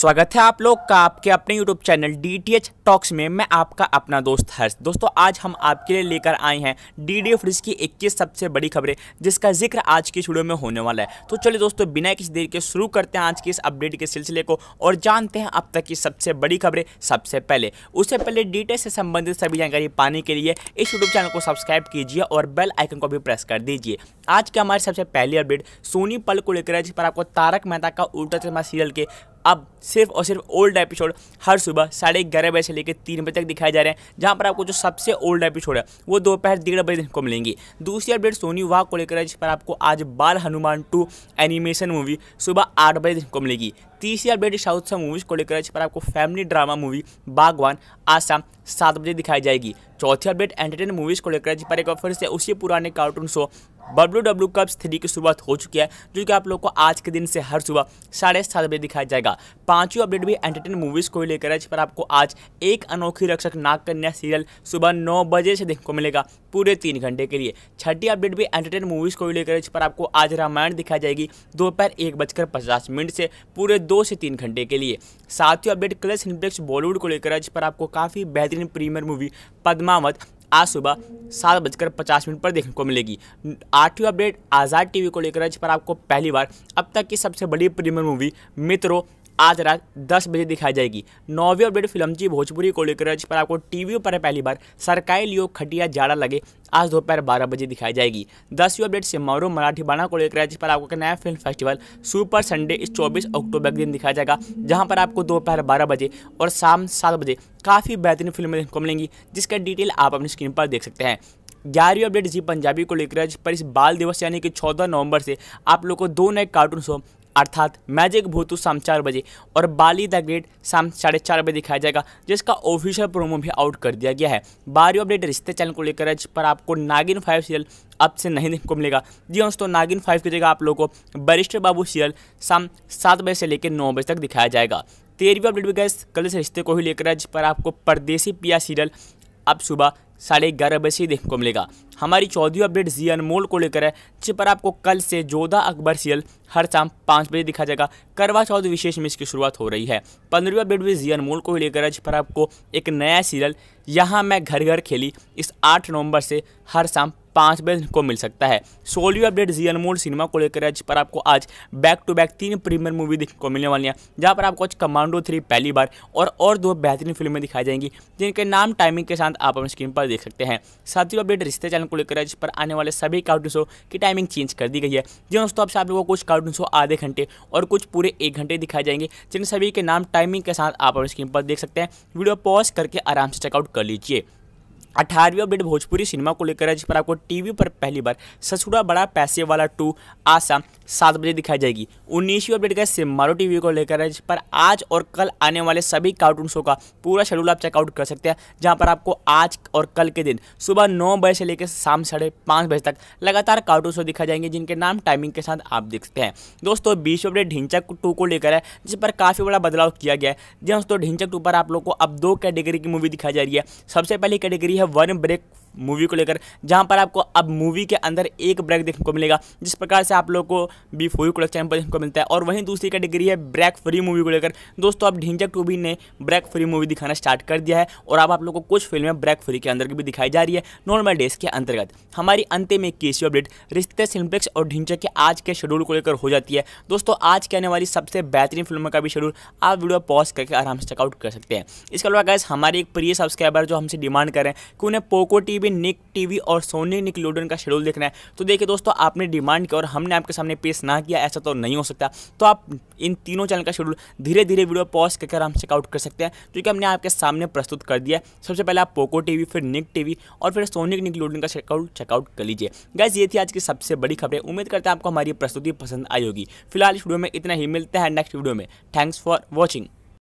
स्वागत है आप लोग का आपके अपने YouTube channel D T H talks में मैं आपका अपना दोस्त हर्ष दोस्तों आज हम आपके लिए लेकर आए हैं डी डी एफ की इक्कीस सबसे बड़ी खबरें जिसका जिक्र आज की वीडियो में होने वाला है तो चलिए दोस्तों बिना किसी देर के शुरू करते हैं आज की इस अपडेट के सिलसिले को और जानते हैं अब तक की सबसे बड़ी खबरें सबसे पहले उससे पहले डी से संबंधित सभी जानकारी पाने के लिए इस यूट्यूब चैनल को सब्सक्राइब कीजिए और बेल आइकन को भी प्रेस कर दीजिए आज की हमारी सबसे पहली अपडेट सोनी पल को लेकर जिस पर आपको तारक मेहता का उल्टा चश्मा सीरियल के अब सिर्फ और सिर्फ ओल्ड एपिसोड हर सुबह साढ़े ग्यारह बजे से लेकर तीन बजे तक दिखाए जा रहे हैं जहाँ पर आपको जो सबसे ओल्ड एपिसोड है वो दोपहर डेढ़ बजे को मिलेंगी दूसरी अपडेट सोनी वाह को लेकर है जिस पर आपको आज बाल हनुमान टू एनिमेशन मूवी सुबह आठ बजे को मिलेगी तीसरी अपडेट साउथ सा मूवीज़ को लेकर जिस पर आपको फैमिली ड्रामा मूवी बागवान आज शाम सात बजे दिखाई जाएगी चौथी अपडेट एंटरटेन मूवीज़ को लेकर जिस पर एक बार फिर से उसी पुराने cartoon show W W cups three की शुरुआत हो चुकी है जो कि आप लोग को आज के दिन से हर सुबह साढ़े सात बजे दिखाया जाएगा पांचवी अपडेट भी एंटरटेन मूवीज़ को ही लेकर है जिस पर आपको आज एक अनोखी रक्षक नागकन्या सीरियल सुबह नौ बजे से देखने को मिलेगा पूरे तीन घंटे के लिए छठी अपडेट भी एंटरटेन मूवीज़ को ही लेकर है जिस पर आपको आज रामायण दिखाई जाएगी दोपहर एक बजकर पचास मिनट से पूरे दो से तीन घंटे के लिए सातवीं अपडेट क्लस हिनप्लेक्स बॉलीवुड को लेकर है जिस पर आपको काफ़ी बेहतरीन प्रीमियर मूवी पदमावत आज सुबह सात बजकर पचास मिनट पर देखने को मिलेगी आठवीं अपडेट आज़ाद टीवी को लेकर आज पर आपको पहली बार अब तक की सबसे बड़ी प्रीमियर मूवी मित्रों आज रात दस बजे दिखाई जाएगी नौवीं अपडेट फिल्म जी भोजपुरी को लेकर जिस पर आपको टीवी पर पहली बार सरकाई लियो खटिया जाड़ा लगे आज दोपहर बारह बजे दिखाई जाएगी दसवीं अपडेट सिम्मारो मराठी बाना को लेकर जिस पर आपको नया फिल्म फेस्टिवल सुपर संडे इस चौबीस अक्टूबर के दिन दिखाया जाएगा जहाँ पर आपको दोपहर बारह बजे और शाम सात बजे काफ़ी बेहतरीन फिल्में देखने को मिलेंगी जिसका डिटेल आप अपनी स्क्रीन पर देख सकते हैं ग्यारहवीं अपडेट जी पंजाबी को लेकर जिस पर इस बाल दिवस यानी कि चौदह नवंबर से आप लोग को दो नए कार्टून शो अर्थात मैजिक भूतू शाम चार बजे और बाली द ग्रेट शाम साढ़े चार बजे दिखाया जाएगा जिसका ऑफिशियल प्रोमो भी आउट कर दिया गया है बारहवीं अपडेट रिश्ते चैनल को लेकर आज पर आपको नागिन फाइव सीरियल अब से नहीं देखने को मिलेगा जी हाँ दोस्तों नागिन फाइव की जगह आप लोगों को वरिष्ठ बाबू सीरियल शाम सात बजे से लेकर नौ बजे तक दिखाया जाएगा तेरहवीं अपडेट भी गैस कल से रिश्ते को ही लेकर आज पर आपको परदेसी पिया सीरियल अब सुबह साढ़े ग्यारह बजे से देखने को मिलेगा हमारी चौदहवीं अपडेट जी अनमोल को लेकर है जिस पर आपको कल से जोधा अकबर सीरियल हर शाम पाँच बजे दिखा जाएगा करवा चौथ विशेष में इसकी शुरुआत हो रही है पंद्रहवीं अपडेट भी जी अनमोल को लेकर है जिस पर आपको एक नया सीरियल यहाँ मैं घर घर खेली इस आठ नवंबर से हर शाम पाँच बजे को मिल सकता है सोलवी अपडेट जी अनमोल सिनेमा को लेकर आज पर आपको आज बैक टू बैक तीन प्रीमियर मूवी देखने को मिलने वाली हैं जहाँ पर आपको आज कमांडो थ्री पहली बार और और दो बेहतरीन फिल्में दिखाई जाएंगी जिनके नाम टाइमिंग के साथ आप अपनी स्क्रीन पर देख सकते हैं साथ ही अपडेट रिश्ते चैनल को लेकर आज पर आने वाले सभी कार्टून शो की टाइमिंग चेंज कर दी गई है जी हाँ दोस्तों आपसे आप लोगों को कुछ कार्टून शो आधे घंटे और कुछ पूरे एक घंटे दिखाए जाएंगे जिन सभी के नाम टाइमिंग के साथ आप अपनी स्क्रीन पर देख सकते हैं वीडियो पॉज करके आराम से चेकआउट कर लीजिए अठारहवीं अपडेट भोजपुरी सिनेमा को लेकर है जिस पर आपको टीवी पर पहली बार ससुरा बड़ा पैसे वाला टू आशा सात बजे दिखाई जाएगी उन्नीसवीं अपडेट का सिम्मारो टीवी को लेकर है जिस पर आज और कल आने वाले सभी कार्टून शो का पूरा शेड्यूल आप चेकआउट कर सकते हैं जहां पर आपको आज और कल के दिन सुबह नौ बजे से लेकर शाम साढ़े पाँच बजे तक लगातार कार्टून शो दिखाए जाएंगे जिनके नाम टाइमिंग के साथ आप देख सकते हैं दोस्तों बीसवीं अपडेट ढिंचक टू को लेकर है जिस पर काफ़ी बड़ा बदलाव किया गया है जी हाँ दोस्तों ढिंचक टू पर आप लोग को अब दो कैटेगरी की मूवी दिखाई जा रही है सबसे पहली category have one break movie को लेकर जहाँ पर आपको अब मूवी के अंदर एक ब्रेक देखने को मिलेगा जिस प्रकार से आप लोग को बी फोरी क्लक चैनल पर देखने को मिलता है और वहीं दूसरी कैटेगरी है ब्रेक फ्री मूवी को लेकर दोस्तों अब ढिंजक टू ने ब्रेक फ्री मूवी दिखाना स्टार्ट कर दिया है और अब आप लोग को कुछ फिल्में ब्रेक फ्री के अंदर भी दिखाई जा रही है नॉर्मल डेज के अंतर्गत हमारी अंत में केसी अपडेट रिश्ते सिल्म्प्लेक्स और ढिंजक के आज के शेड्यूल को लेकर हो जाती है दोस्तों आज के आने वाली सबसे बेहतरीन फिल्मों का भी शेड्यूल आप वीडियो पॉज करके आराम से चेकआउट कर सकते हैं इसके अलावा गैस हमारे एक प्रिय सब्सक्राइबर जो हमसे डिमांड कर रहे हैं कि उन्हें पोको टी भी निक टीवी और सोनी निकलूडन का शेड्यूल देखना है तो देखिए दोस्तों आपने डिमांड किया और हमने आपके सामने पेश ना किया ऐसा तो नहीं हो सकता तो आप इन तीनों चैनल का शेड्यूल धीरे धीरे वीडियो पॉज करके आराम से आउट कर सकते हैं क्योंकि हमने आपके सामने प्रस्तुत कर दिया सबसे पहले आप पोको टीवी फिर निक टीवी और फिर सोनिक निकलूडन का चेकआउट चेकआउट कर लीजिए गैस ये थी आज की सबसे बड़ी खबरें उम्मीद करते हैं आपको हमारी प्रस्तुति पसंद आई होगी फिलहाल इस वीडियो में इतना ही मिलता है नेक्स्ट वीडियो में थैंक्स फॉर वॉचिंग